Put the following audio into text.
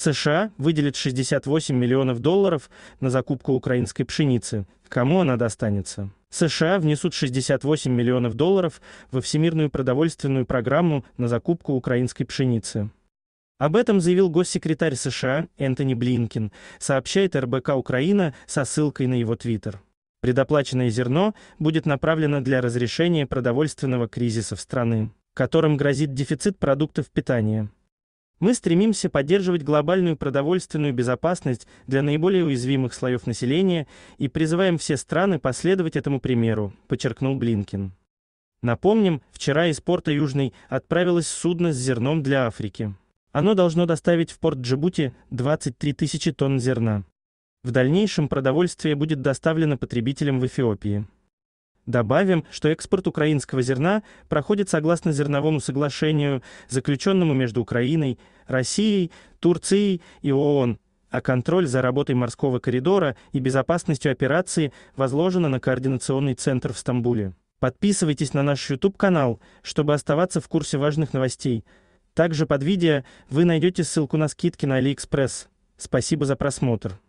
США выделит 68 миллионов долларов на закупку украинской пшеницы. Кому она достанется? США внесут 68 миллионов долларов во Всемирную продовольственную программу на закупку украинской пшеницы. Об этом заявил госсекретарь США Энтони Блинкин, сообщает РБК Украина со ссылкой на его твиттер. Предоплаченное зерно будет направлено для разрешения продовольственного кризиса в страны, которым грозит дефицит продуктов питания. Мы стремимся поддерживать глобальную продовольственную безопасность для наиболее уязвимых слоев населения и призываем все страны последовать этому примеру, подчеркнул Блинкин. Напомним, вчера из порта Южный отправилось судно с зерном для Африки. Оно должно доставить в порт Джибути 23 тысячи тонн зерна. В дальнейшем продовольствие будет доставлено потребителям в Эфиопии. Добавим, что экспорт украинского зерна проходит согласно зерновому соглашению, заключенному между Украиной, Россией, Турцией и ООН, а контроль за работой морского коридора и безопасностью операции возложено на координационный центр в Стамбуле. Подписывайтесь на наш YouTube-канал, чтобы оставаться в курсе важных новостей. Также под видео вы найдете ссылку на скидки на AliExpress. Спасибо за просмотр.